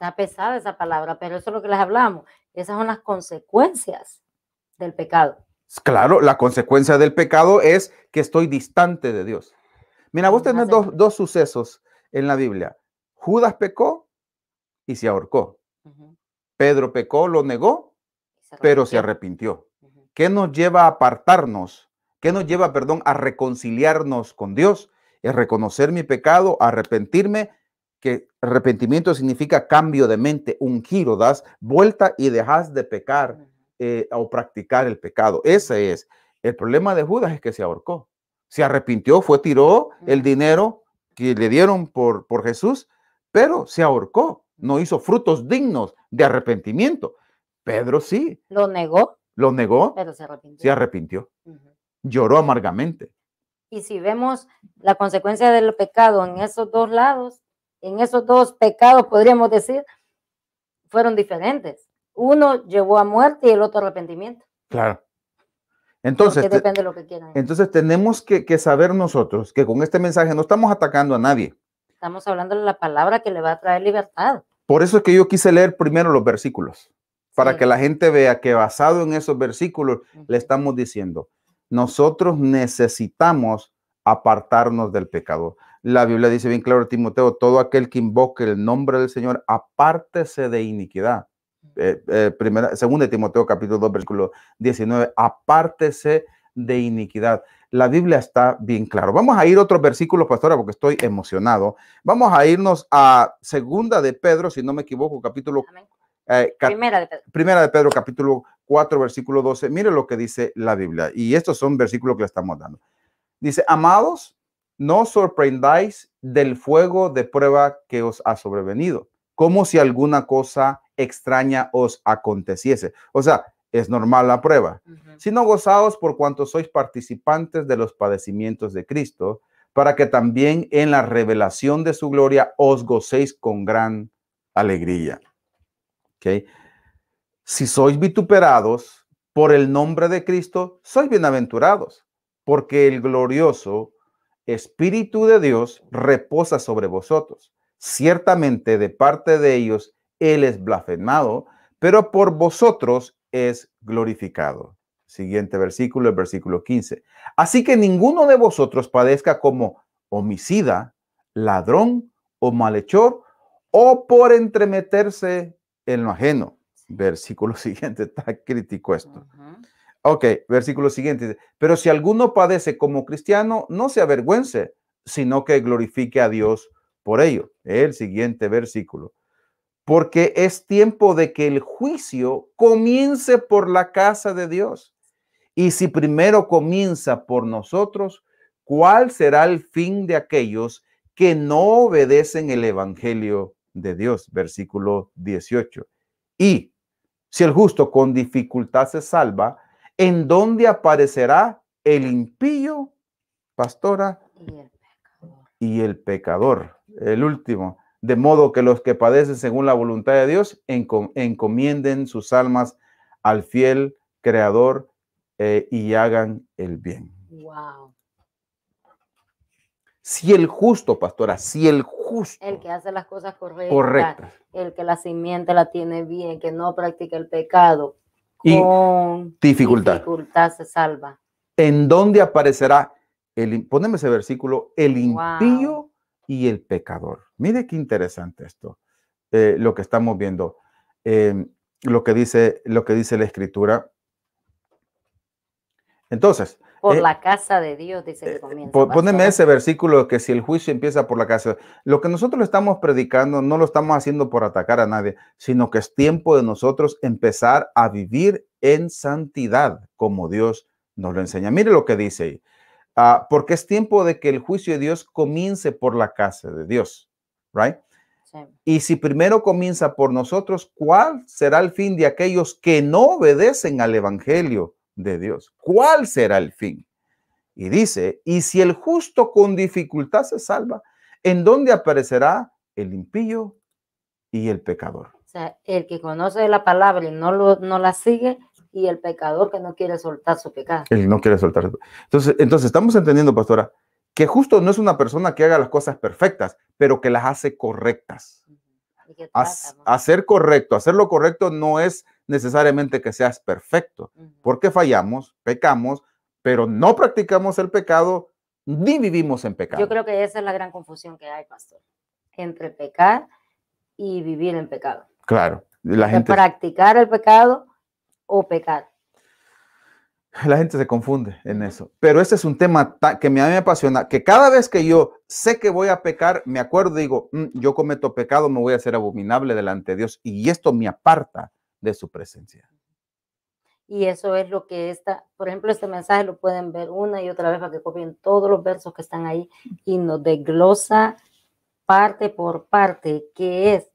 Está pesada esa palabra, pero eso es lo que les hablamos. Esas son las consecuencias del pecado. Claro, la consecuencia del pecado es que estoy distante de Dios. Mira, vos tenés dos, dos sucesos en la Biblia. Judas pecó y se ahorcó. Pedro pecó, lo negó, pero se arrepintió. ¿Qué nos lleva a apartarnos? ¿Qué nos lleva, perdón, a reconciliarnos con Dios? Es reconocer mi pecado, arrepentirme que arrepentimiento significa cambio de mente, un giro, das vuelta y dejas de pecar eh, o practicar el pecado. Ese es. El problema de Judas es que se ahorcó. Se arrepintió, fue, tiró el dinero que le dieron por, por Jesús, pero se ahorcó. No hizo frutos dignos de arrepentimiento. Pedro sí. Lo negó. Lo negó. Pero se arrepintió. Lloró amargamente. Y si vemos la consecuencia del pecado en esos dos lados, en esos dos pecados, podríamos decir, fueron diferentes. Uno llevó a muerte y el otro arrepentimiento. Claro. Entonces, depende lo que quieran. entonces tenemos que, saber nosotros que con este mensaje no estamos atacando a nadie. Estamos hablando de la palabra que le va a traer libertad. Por eso es que yo quise leer primero los versículos, para que la gente vea que basado en esos versículos le estamos diciendo, nosotros necesitamos apartarnos del pecado. La Biblia dice bien claro, Timoteo, todo aquel que invoque el nombre del Señor, apártese de iniquidad. Mm. Eh, eh, primera, segunda de Timoteo capítulo 2, versículo 19, apártese de iniquidad. La Biblia está bien claro. Vamos a ir a otros versículos, pastora, porque estoy emocionado. Vamos a irnos a segunda de Pedro, si no me equivoco, capítulo... Eh, primera, de Pedro. primera de Pedro, capítulo 4, versículo 12. Mire lo que dice la Biblia. Y estos son versículos que le estamos dando. Dice, amados, no sorprendáis del fuego de prueba que os ha sobrevenido, como si alguna cosa extraña os aconteciese. O sea, es normal la prueba, sino gozaos por cuanto sois participantes de los padecimientos de Cristo, para que también en la revelación de su gloria os gocéis con gran alegría. ¿Okay? Si sois vituperados por el nombre de Cristo, sois bienaventurados, porque el glorioso Espíritu de Dios reposa sobre vosotros. Ciertamente de parte de ellos Él es blasfemado, pero por vosotros es glorificado. Siguiente versículo, el versículo 15. Así que ninguno de vosotros padezca como homicida, ladrón o malhechor, o por entremeterse en lo ajeno. Versículo siguiente, está crítico esto. Ok, versículo siguiente. Pero si alguno padece como cristiano, no se avergüence, sino que glorifique a Dios por ello. El siguiente versículo. Porque es tiempo de que el juicio comience por la casa de Dios. Y si primero comienza por nosotros, ¿cuál será el fin de aquellos que no obedecen el Evangelio de Dios? Versículo 18. Y si el justo con dificultad se salva, en donde aparecerá el impío, pastora, y el pecador, el último. De modo que los que padecen según la voluntad de Dios encomienden sus almas al fiel creador eh, y hagan el bien. Wow. Si el justo, pastora, si el justo. El que hace las cosas correctas. El que la simiente la tiene bien, que no practica el pecado, y dificultad. se salva. ¿En dónde aparecerá? El, poneme ese versículo, el impío y el pecador. Mire qué interesante esto, eh, lo que estamos viendo, em, lo, que dice, lo que dice la escritura. Entonces, por eh, la casa de Dios, dice que eh, comienza. póneme ese versículo que si el juicio empieza por la casa, lo que nosotros estamos predicando no lo estamos haciendo por atacar a nadie, sino que es tiempo de nosotros empezar a vivir en santidad como Dios nos lo enseña. Mire lo que dice ahí. Ah, porque es tiempo de que el juicio de Dios comience por la casa de Dios, right? Y si primero comienza por nosotros, ¿cuál será el fin de aquellos que no obedecen al Evangelio? de Dios. ¿Cuál será el fin? Y dice, y si el justo con dificultad se salva, ¿en dónde aparecerá el impío y el pecador? O sea, el que conoce la palabra y no, la sigue, y el pecador que no quiere soltar su pecado. Él no quiere soltar. Entonces, entonces estamos entendiendo, pastora, que justo no es una persona que haga las cosas perfectas, pero que las hace correctas. Hacer correcto, hacer lo correcto no es necesariamente que seas perfecto, porque fallamos, pecamos, pero no practicamos el pecado ni vivimos en pecado. Yo creo que esa es la gran confusión que hay, pastor, entre pecar y vivir en pecado. Claro, la gente practicar el pecado o pecar. La gente se confunde en eso, pero este es un tema que a mí me apasiona, que cada vez que yo sé que voy a pecar, me acuerdo y digo, mm, yo cometo pecado, me voy a hacer abominable delante de Dios y esto me aparta de su presencia. Y eso es lo que está, por ejemplo, este mensaje lo pueden ver una y otra vez para que copien todos los versos que están ahí y nos desglosa parte por parte qué es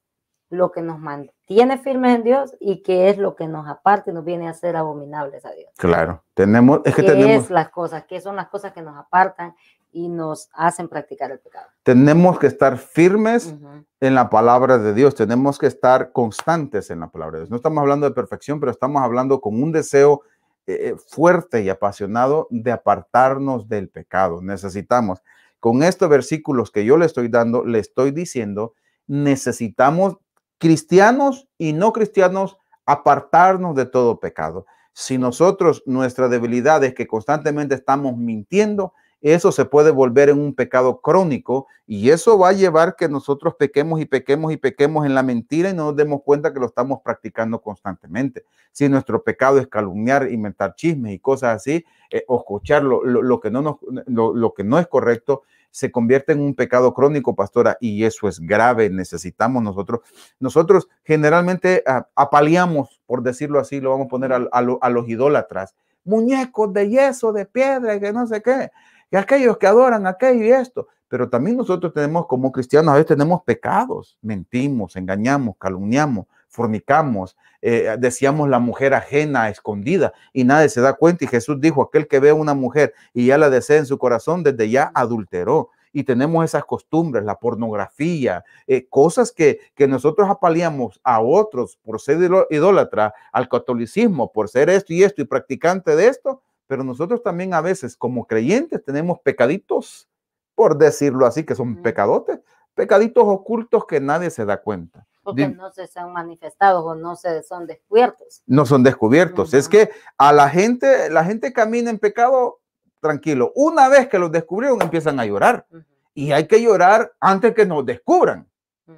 lo que nos mantiene firmes en Dios y qué es lo que nos aparte y nos viene a ser abominables a Dios. Claro, tenemos, es que las cosas, qué son las cosas que nos apartan, y nos hacen practicar el pecado. Tenemos que estar firmes en la palabra de Dios, tenemos que estar constantes en la palabra de Dios. No estamos hablando de perfección, pero estamos hablando con un deseo eh, eh, fuerte y apasionado de apartarnos del pecado. Necesitamos, con estos versículos que yo le estoy dando, le estoy diciendo, necesitamos cristianos y no cristianos apartarnos de todo pecado. Si nosotros, nuestra debilidad es que constantemente estamos mintiendo, eso se puede volver en un pecado crónico y eso va a llevar que nosotros pequemos y pequemos y pequemos en la mentira y no nos demos cuenta que lo estamos practicando constantemente. Si nuestro pecado es calumniar, inventar chismes y cosas así, eh, o escuchar lo, que no lo, que no es correcto, se convierte en un pecado crónico, pastora, y eso es grave. Necesitamos nosotros, nosotros generalmente ah, apaleamos, por decirlo así, lo vamos a poner a, a los idólatras, muñecos de yeso, de piedra, que no sé qué y aquellos que adoran aquello y esto. Pero también nosotros tenemos, como cristianos, a veces tenemos pecados. Mentimos, engañamos, calumniamos, fornicamos, eh, decíamos la mujer ajena, escondida, y nadie se da cuenta. Y Jesús dijo, aquel que ve a una mujer y ya la desea en su corazón, desde ya adulteró y tenemos esas costumbres, la pornografía, eh, cosas que, que, nosotros apaleamos a otros por ser idólatra, al catolicismo, por ser esto y esto y practicante de esto, pero nosotros también a veces como creyentes tenemos pecaditos, por decirlo así, que son pecadotes, pecaditos ocultos que nadie se da cuenta. Porque no se han manifestado o no se son descubiertos. No son descubiertos. Es que a la gente, la gente camina en pecado tranquilo. Una vez que los descubrieron, empiezan a llorar. Y hay que llorar antes que nos descubran.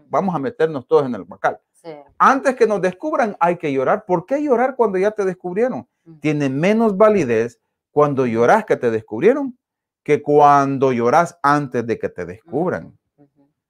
Vamos a meternos todos en el bacal. Antes que nos descubran, hay que llorar. ¿Por qué llorar cuando ya te descubrieron? tiene menos validez cuando lloras que te descubrieron que cuando lloras antes de que te descubran.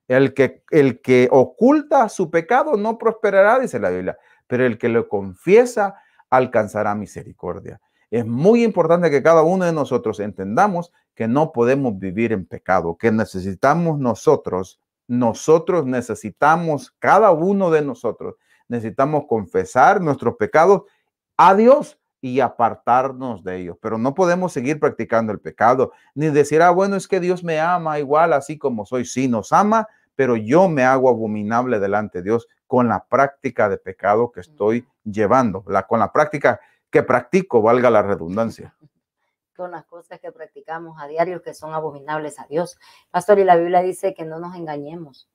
El que, el que oculta su pecado no prosperará, dice la Biblia, pero el que lo confiesa alcanzará misericordia. Es muy importante que cada uno de nosotros entendamos que no podemos vivir en pecado, que necesitamos nosotros, nosotros necesitamos, cada uno de nosotros, necesitamos confesar nuestros pecados a Dios y apartarnos de ellos. Pero no podemos seguir practicando el pecado, ni decir, ah, bueno, es que Dios me ama igual así como soy. Sí, nos ama, pero yo me hago abominable delante de Dios con la práctica de pecado que estoy llevando, la, con la práctica que practico, valga la redundancia. Con las cosas que practicamos a diario que son abominables a Dios. Pastor, y la Biblia dice que no nos engañemos,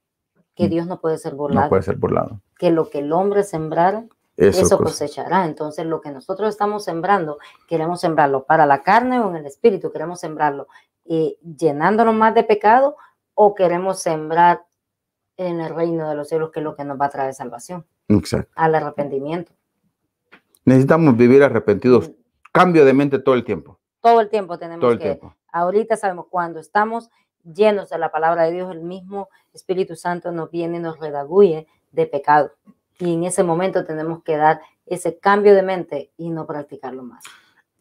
que mm. Dios no puede ser burlado. No puede ser burlado. Que lo que el hombre sembrara, eso, cosechará. Entonces, lo que nosotros estamos sembrando, queremos sembrarlo para la carne o en el espíritu, queremos sembrarlo eh, llenándonos más de pecado o queremos sembrar en el reino de los cielos, que es lo que nos va a traer salvación. Al arrepentimiento. Necesitamos vivir arrepentidos. Cambio de mente todo el tiempo. Todo el tiempo tenemos que. Ahorita sabemos cuando estamos llenos de la palabra de Dios, el mismo Espíritu Santo nos viene y nos redaguye de pecado y en ese momento tenemos que dar ese cambio de mente y no practicarlo más.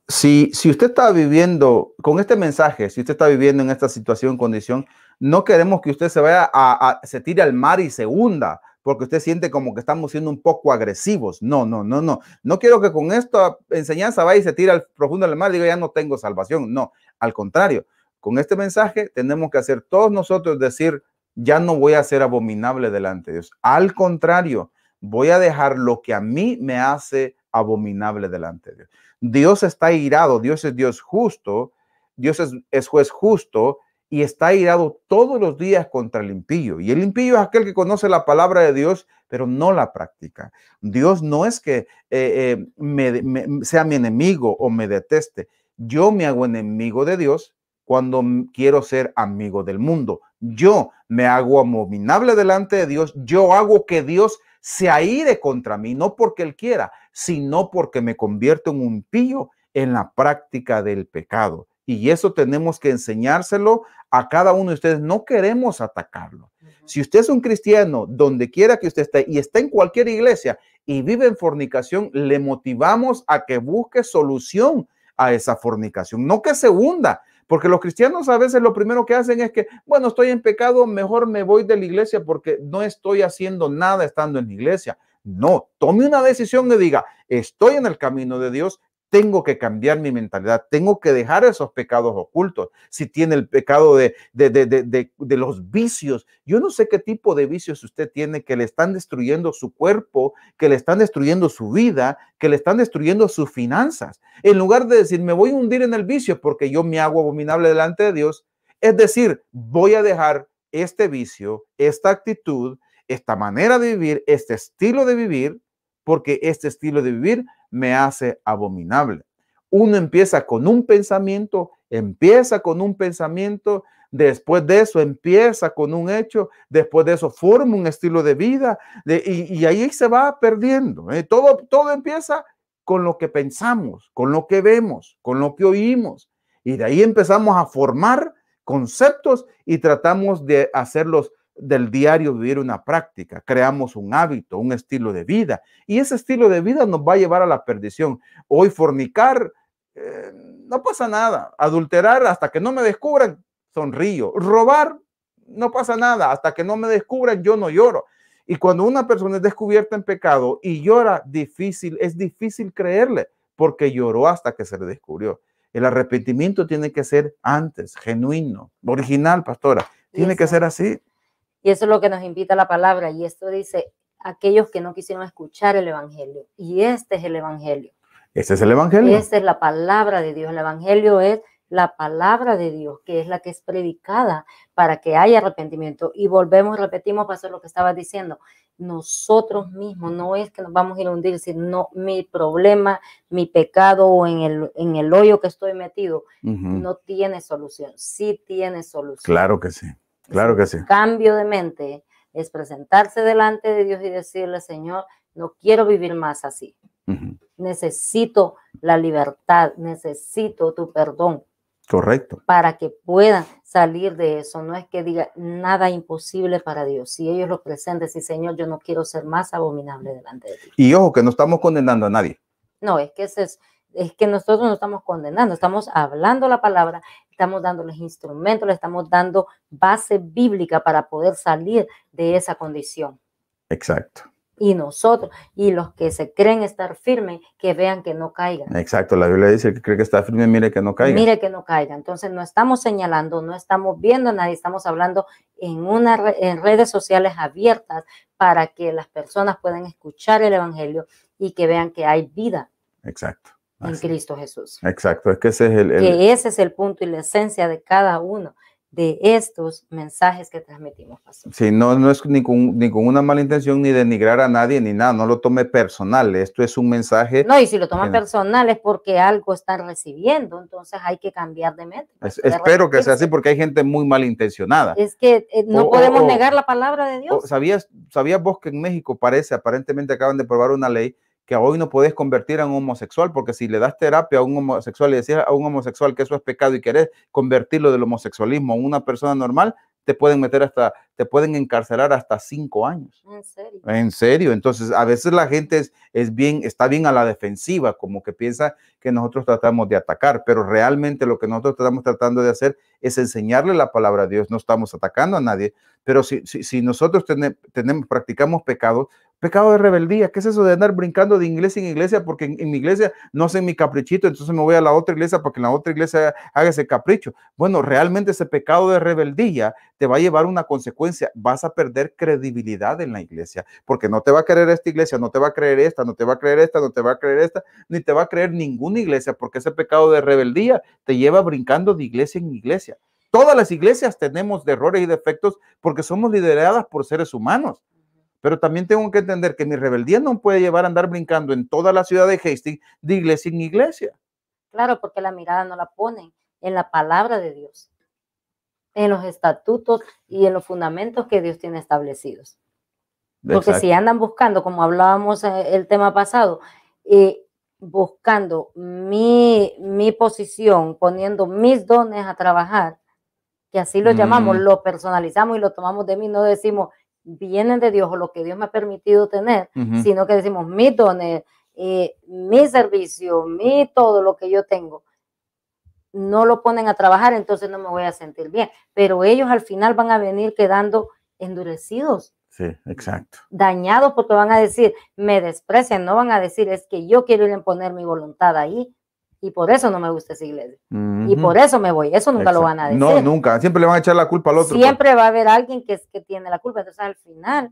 Si, si usted está viviendo con este mensaje, si usted está viviendo en esta situación, condición, no queremos que usted se vaya a, a se tire al mar y se hunda porque usted siente como que estamos siendo un poco agresivos. No, no, no, no. No quiero que con esta enseñanza vaya y se tire al profundo del mar y diga, ya no tengo salvación. No, al contrario, con este mensaje tenemos que hacer todos nosotros decir, ya no voy a ser abominable delante de Dios. Al contrario, voy a dejar lo que a mí me hace abominable delante de Dios. Dios está irado, Dios es Dios justo, Dios es, juez justo y está irado todos los días contra el impío. Y el impío es aquel que conoce la palabra de Dios, pero no la practica. Dios no es que eh, eh, sea mi enemigo o me deteste. Yo me hago enemigo de Dios cuando quiero ser amigo del mundo. Yo me hago abominable delante de Dios. Yo hago que Dios se aire contra mí, no porque Él quiera, sino porque me convierto en un pío en la práctica del pecado. Y eso tenemos que enseñárselo a cada uno de ustedes. No queremos atacarlo. Si usted es un cristiano, donde quiera que usted esté y está en cualquier iglesia y vive en fornicación, le motivamos a que busque solución a esa fornicación. No que se hunda, porque los cristianos a veces lo primero que hacen es que, bueno, estoy en pecado, mejor me voy de la iglesia porque no estoy haciendo nada estando en la iglesia. No, tome una decisión y diga, estoy en el camino de Dios, tengo que cambiar mi mentalidad, tengo que dejar esos pecados ocultos. Si tiene el pecado de, de, de, de, los vicios, yo no sé qué tipo de vicios usted tiene que le están destruyendo su cuerpo, que le están destruyendo su vida, que le están destruyendo sus finanzas. En lugar de decir, me voy a hundir en el vicio porque yo me hago abominable delante de Dios, es decir, voy a dejar este vicio, esta actitud, esta manera de vivir, este estilo de vivir porque este estilo de vivir me hace abominable. Uno empieza con un pensamiento, empieza con un pensamiento, después de eso empieza con un hecho, después de eso forma un estilo de vida y, ahí se va perdiendo. ¿eh? Todo, todo empieza con lo que pensamos, con lo que vemos, con lo que oímos. Y de ahí empezamos a formar conceptos y tratamos de hacerlos del diario vivir una práctica, creamos un hábito, un estilo de vida, y ese estilo de vida nos va a llevar a la perdición. Hoy fornicar, eh, no pasa nada, adulterar hasta que no me descubran, sonrío, robar, no pasa nada, hasta que no me descubran, yo no lloro. Y cuando una persona es descubierta en pecado y llora, difícil, es difícil creerle, porque lloró hasta que se le descubrió. El arrepentimiento tiene que ser antes, genuino, original, pastora. Tiene que ser así. Y eso es lo que nos invita la palabra. Y esto dice, aquellos que no quisieron escuchar el Evangelio. Y este es el Evangelio. Este es el Evangelio. Esta es la palabra de Dios. El Evangelio es la palabra de Dios, que es la que es predicada para que haya arrepentimiento. Y volvemos, repetimos, hacer lo que estaba diciendo. Nosotros mismos, no es que nos vamos a ir a hundir, sino no, mi problema, mi pecado o en el, en el hoyo que estoy metido, no tiene solución. Sí tiene solución. Claro que sí. Claro que sí. Cambio de mente es presentarse delante de Dios y decirle, Señor, no quiero vivir más así. Necesito la libertad, necesito tu perdón. Correcto. Para que puedan salir de eso. No es que diga nada imposible para Dios. Si ellos lo presenten, si Señor, yo no quiero ser más abominable delante de Dios. Y ojo, que no estamos condenando a nadie. No, es que ese es es que nosotros no estamos condenando, estamos hablando la palabra, estamos dándoles instrumentos, le estamos dando base bíblica para poder salir de esa condición. Exacto. Y nosotros, y los que se creen estar firmes, que vean que no caigan. Exacto, la Biblia dice que cree que está firme, mire que no caiga. Mire que no caiga. Entonces no estamos señalando, no estamos viendo a nadie, estamos hablando en, una en redes sociales abiertas para que las personas puedan escuchar el Evangelio y que vean que hay vida. Exacto en Cristo Jesús. Exacto, es que ese es el, Que ese es el punto y la esencia de cada uno de estos mensajes que transmitimos. Pastor. Sí, no, no es ningún, ninguna mala intención ni denigrar a nadie ni nada, no lo tome personal, esto es un mensaje. No, y si lo toman personal es porque algo está recibiendo, entonces hay que cambiar de mente. espero que sea así porque hay gente muy malintencionada. Es que eh, no podemos negar la palabra de Dios. ¿sabías, ¿Sabías vos que en México parece, aparentemente acaban de aprobar una ley que hoy no puedes convertir a un homosexual, porque si le das terapia a un homosexual y decís a un homosexual que eso es pecado y querés convertirlo del homosexualismo a una persona normal, te pueden meter hasta, te pueden encarcelar hasta cinco años. En serio. En serio. Entonces, a veces la gente es, bien, está bien a la defensiva, como que piensa que nosotros tratamos de atacar, pero realmente lo que nosotros estamos tratando de hacer es enseñarle la palabra a Dios. No estamos atacando a nadie, pero si, si, nosotros tenemos, practicamos pecados, Pecado de rebeldía, ¿qué es eso de andar brincando de iglesia en iglesia? Porque en, mi iglesia no sé mi caprichito, entonces me voy a la otra iglesia para que en la otra iglesia haga ese capricho. Bueno, realmente ese pecado de rebeldía te va a llevar una consecuencia, vas a perder credibilidad en la iglesia, porque no te va a creer esta iglesia, no te va a creer esta, no te va a creer esta, no te va a creer esta, ni te va a creer ninguna iglesia, porque ese pecado de rebeldía te lleva brincando de iglesia en iglesia. Todas las iglesias tenemos errores y defectos porque somos lideradas por seres humanos. Pero también tengo que entender que mi rebeldía no puede llevar a andar brincando en toda la ciudad de Hastings de iglesia en iglesia. Claro, porque la mirada no la pone en la palabra de Dios, en los estatutos y en los fundamentos que Dios tiene establecidos. Porque si andan buscando, como hablábamos eh, el tema pasado, eh, buscando mi, mi, posición, poniendo mis dones a trabajar, que así lo llamamos, lo personalizamos y lo tomamos de mí, no decimos, vienen de Dios o lo que Dios me ha permitido tener, sino que decimos mis dones, eh, mi servicio, mi todo lo que yo tengo, no lo ponen a trabajar, entonces no me voy a sentir bien. Pero ellos al final van a venir quedando endurecidos. Sí, exacto. Dañados porque van a decir, me desprecian, no van a decir, es que yo quiero ir a poner mi voluntad ahí, y por eso no me gusta esa iglesia. Y por eso me voy. Eso nunca lo van a decir. No, nunca. Siempre le van a echar la culpa al otro. Pues. Siempre va a haber alguien que, que tiene la culpa. Entonces al final,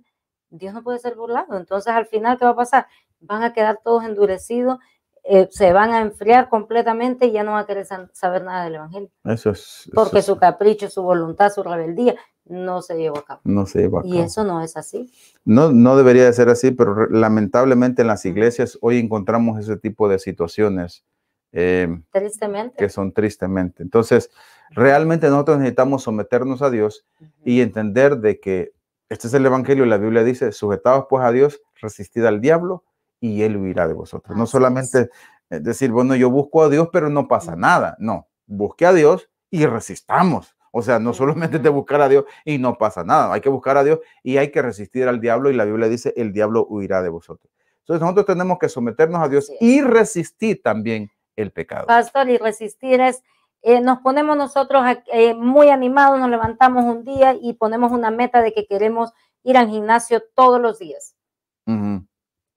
Dios no puede ser burlado. Entonces al final, ¿qué va a pasar? Van a quedar todos endurecidos, eh, se van a enfriar completamente y ya no van a querer saber nada del Evangelio. Eso es. porque su capricho, su voluntad, su rebeldía no se llevó a cabo. No se Y eso no es así. No, no debería de ser así, pero lamentablemente en las iglesias hoy encontramos ese tipo de situaciones Em, tristemente. Que son tristemente. Entonces, realmente nosotros necesitamos someternos a Dios y entender de que este es el Evangelio y la Biblia dice, sujetados pues a Dios, resistid al diablo y él huirá de vosotros. no solamente eh, decir, bueno, yo busco a Dios, pero no pasa nada. No, busque a Dios y resistamos. O sea, no solamente de buscar a Dios y no pasa nada. Hay que buscar a Dios y hay que resistir al diablo. Y la Biblia dice, el diablo huirá de vosotros. Entonces nosotros tenemos que someternos a Dios y resistir también el pecado. Pastor, y resistir es, eh, nos ponemos nosotros eh, muy animados, nos levantamos un día y ponemos una meta de que queremos ir al gimnasio todos los días.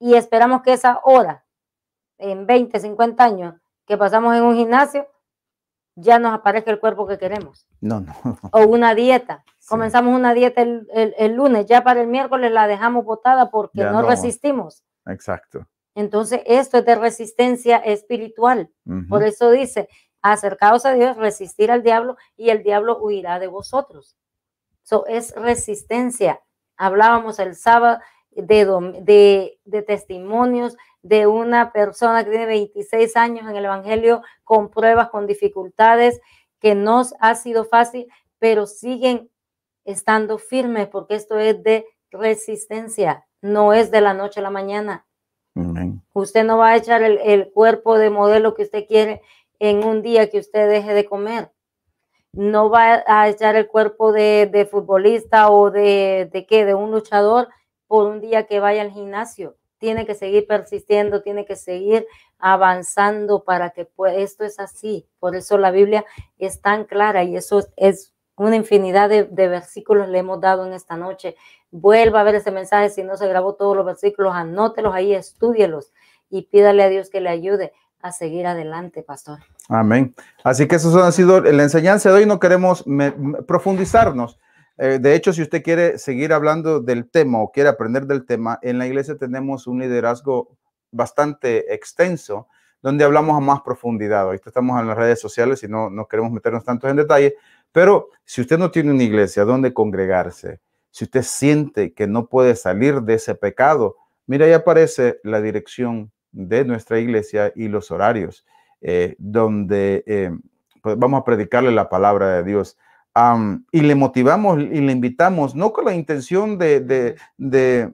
Y esperamos que esa hora, en 20, 50 años, que pasamos en un gimnasio, ya nos aparezca el cuerpo que queremos. No, no. O una dieta. Comenzamos una dieta el, lunes, ya para el miércoles la dejamos botada porque no, resistimos. Exacto. Entonces, esto es de resistencia espiritual. Por eso dice, acercaos a Dios, resistir al diablo y el diablo huirá de vosotros. eso es resistencia. Hablábamos el sábado de, de, de testimonios de una persona que tiene 26 años en el Evangelio con pruebas, con dificultades, que no ha sido fácil, pero siguen estando firmes porque esto es de resistencia, no es de la noche a la mañana, Usted no va a echar el, cuerpo de modelo que usted quiere en un día que usted deje de comer. No va a echar el cuerpo de, de futbolista o de, de qué, de un luchador por un día que vaya al gimnasio. Tiene que seguir persistiendo, tiene que seguir avanzando para que esto es así. Por eso la Biblia es tan clara y eso es una infinidad de, versículos le hemos dado en esta noche. Vuelva a ver ese mensaje si no se grabó todos los versículos, anótelos ahí, estúdielos y pídale a Dios que le ayude a seguir adelante, pastor. Amén. Así que eso ha sido la enseñanza de hoy. No queremos profundizarnos. Eh, de hecho, si usted quiere seguir hablando del tema o quiere aprender del tema, en la iglesia tenemos un liderazgo bastante extenso donde hablamos a más profundidad. Ahorita estamos en las redes sociales y no, no queremos meternos tanto en detalle, pero si usted no tiene una iglesia donde congregarse, si usted siente que no puede salir de ese pecado, mira, ahí aparece la dirección de nuestra iglesia y los horarios, eh, donde eh, pues, vamos a predicarle la palabra de Dios y le motivamos y le invitamos, no con la intención de,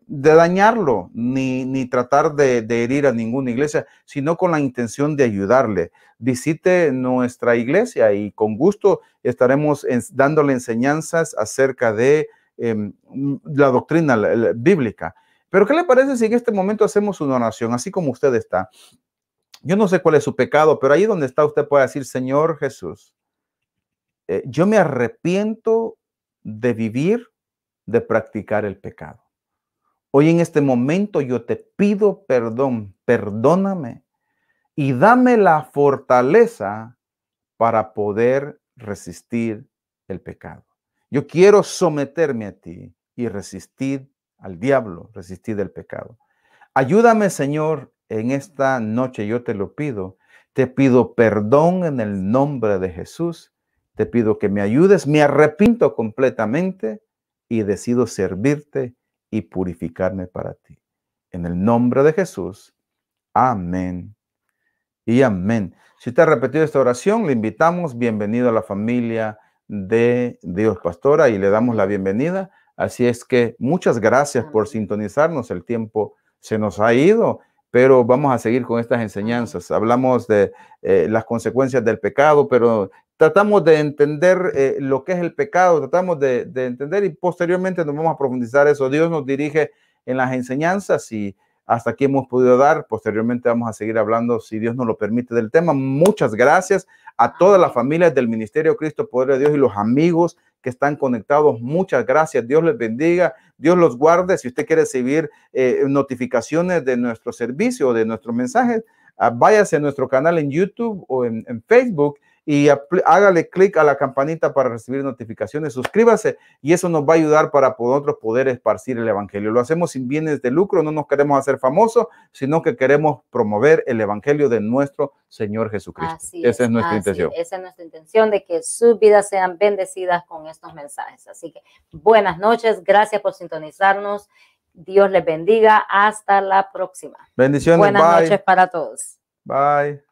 dañarlo ni, ni tratar de, herir a ninguna iglesia, sino con la intención de ayudarle. Visite nuestra iglesia y con gusto estaremos dándole enseñanzas acerca de em, la doctrina bíblica. Pero ¿qué le parece si en este momento hacemos una oración, así como usted está? Yo no sé cuál es su pecado, pero ahí donde está usted puede decir, Señor Jesús eh, yo me arrepiento de vivir, de practicar el pecado. Hoy en este momento yo te pido perdón, perdóname y dame la fortaleza para poder resistir el pecado. Yo quiero someterme a ti y resistir al diablo, resistir el pecado. Ayúdame, Señor, en esta noche yo te lo pido. Te pido perdón en el nombre de Jesús te pido que me ayudes, me arrepinto completamente y decido servirte y purificarme para ti. En el nombre de Jesús. Amén. Y amén. Si te ha repetido esta oración, le invitamos, bienvenido a la familia de Dios Pastora y le damos la bienvenida. Así es que muchas gracias por sintonizarnos. El tiempo se nos ha ido pero vamos a seguir con estas enseñanzas. Hablamos de eh, las consecuencias del pecado, pero tratamos de entender eh, lo que es el pecado, tratamos de, entender y posteriormente nos vamos a profundizar eso. Dios nos dirige en las enseñanzas y hasta aquí hemos podido dar. Posteriormente vamos a seguir hablando, si Dios nos lo permite, del tema. Muchas gracias a todas las familias del Ministerio Cristo, Poder de Dios y los amigos que están conectados. Muchas gracias. Dios les bendiga. Dios los guarde. Si usted quiere recibir eh, notificaciones de nuestro servicio o de nuestros mensajes, ah, váyase a nuestro canal en YouTube o en Facebook y hágale clic a la campanita para recibir notificaciones, suscríbase y eso nos va a ayudar para nosotros poder esparcir el Evangelio. Lo hacemos sin bienes de lucro, no nos queremos hacer famosos, sino que queremos promover el Evangelio de nuestro Señor Jesucristo. esa es, nuestra intención. Esa es nuestra intención de que sus vidas sean bendecidas con estos mensajes. Así que buenas noches, gracias por sintonizarnos. Dios les bendiga. Hasta la próxima. Bendiciones. Buenas noches para todos. Bye.